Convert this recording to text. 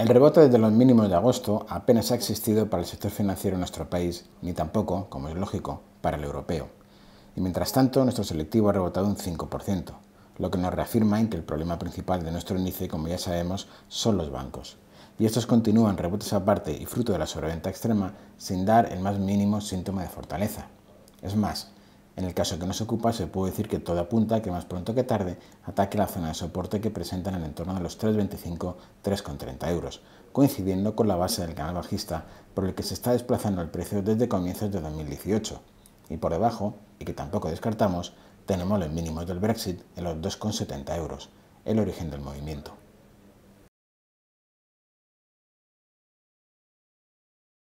El rebote desde los mínimos de agosto apenas ha existido para el sector financiero en nuestro país, ni tampoco, como es lógico, para el europeo. Y mientras tanto, nuestro selectivo ha rebotado un 5%, lo que nos reafirma en que el problema principal de nuestro índice, como ya sabemos, son los bancos. Y estos continúan rebotes aparte y fruto de la sobreventa extrema sin dar el más mínimo síntoma de fortaleza. Es más, en el caso que nos ocupa, se puede decir que todo apunta a que más pronto que tarde ataque la zona de soporte que presenta en el entorno de los 3,25-3,30 euros, coincidiendo con la base del canal bajista por el que se está desplazando el precio desde comienzos de 2018. Y por debajo, y que tampoco descartamos, tenemos los mínimos del Brexit en los 2,70 euros, el origen del movimiento.